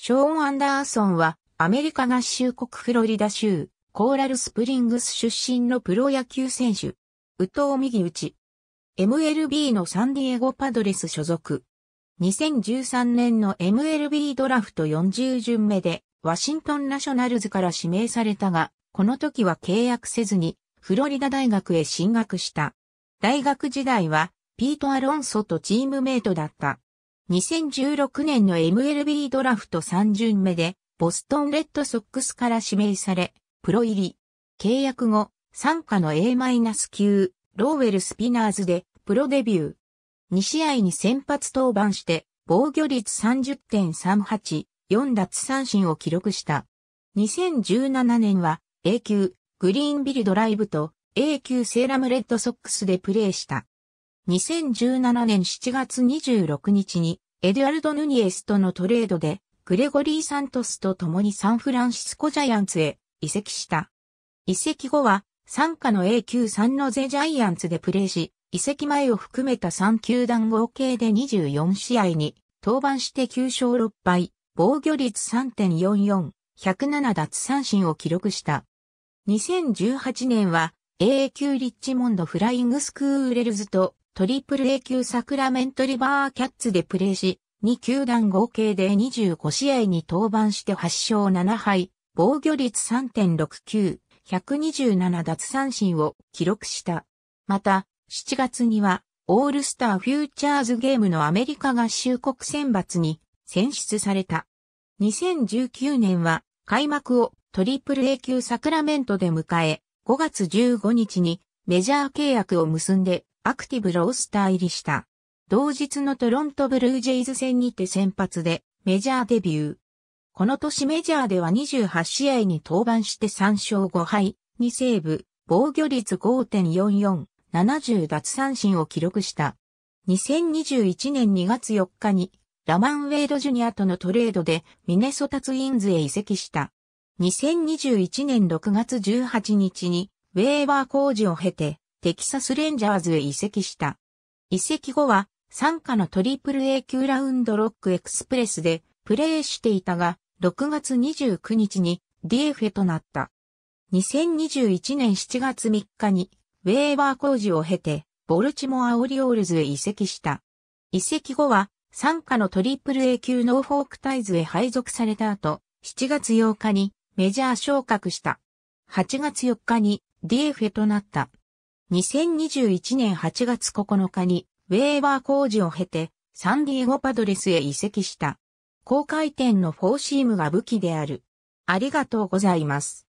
ショーン・アンダーソンはアメリカ合衆国フロリダ州コーラルスプリングス出身のプロ野球選手。宇藤右打ち。MLB のサンディエゴパドレス所属。2013年の MLB ドラフト40巡目でワシントンナショナルズから指名されたが、この時は契約せずにフロリダ大学へ進学した。大学時代はピート・アロンソとチームメイトだった。2016年の MLB ドラフト3巡目で、ボストンレッドソックスから指名され、プロ入り。契約後、参加の A- 9ローウェルスピナーズで、プロデビュー。2試合に先発登板して、防御率30.38、4奪三振を記録した。2017年は A 級グリーンビルドライブと A 級セーラムレッドソックスでプレーした。2017年7月26日にエドゥアルド・ヌニエスとのトレードでグレゴリー・サントスと共にサンフランシスコジャイアンツへ移籍した。移籍後は参加の A 級3のゼジャイアンツでプレーし、移籍前を含めた3球団合計で24試合に登板して9勝6敗、防御率3.44、107奪三振を記録した。2018年は AA 級リッチモンドフライングスクーレルズとトリプル A 級サクラメントリバーキャッツでプレーし、2球団合計で25試合に登板して8勝7敗、防御率3.69、127奪三振を記録した。また、7月には、オールスターフューチャーズゲームのアメリカ合衆国選抜に選出された。2019年は開幕をトリプル A 級サクラメントで迎え、5月15日にメジャー契約を結んでアクティブロースター入りした。同日のトロントブルージェイズ戦にて先発でメジャーデビュー。この年メジャーでは28試合に登板して3勝5敗、2セーブ、防御率5.44、70奪三振を記録した。2021年2月4日にラマン・ウェイド・ジュニアとのトレードでミネソタツインズへ移籍した。2021年6月18日にウェーバー工事を経てテキサスレンジャーズへ移籍した。移籍後は、参加のトリプル A 級ラウンドロックエクスプレスでプレーしていたが、6月29日に d f となった。2021年7月3日にウェーバー工事を経て、ボルチモアオリオールズへ移籍した。移籍後は、参加のトリプル A 級ノーフォークタイズへ配属された後、7月8日にメジャー昇格した。8月4日に d f となった。2021年8月9日にウェーバー工事を経てサンディエゴパドレスへ移籍した。高回転のフォーシームが武器である。ありがとうございます。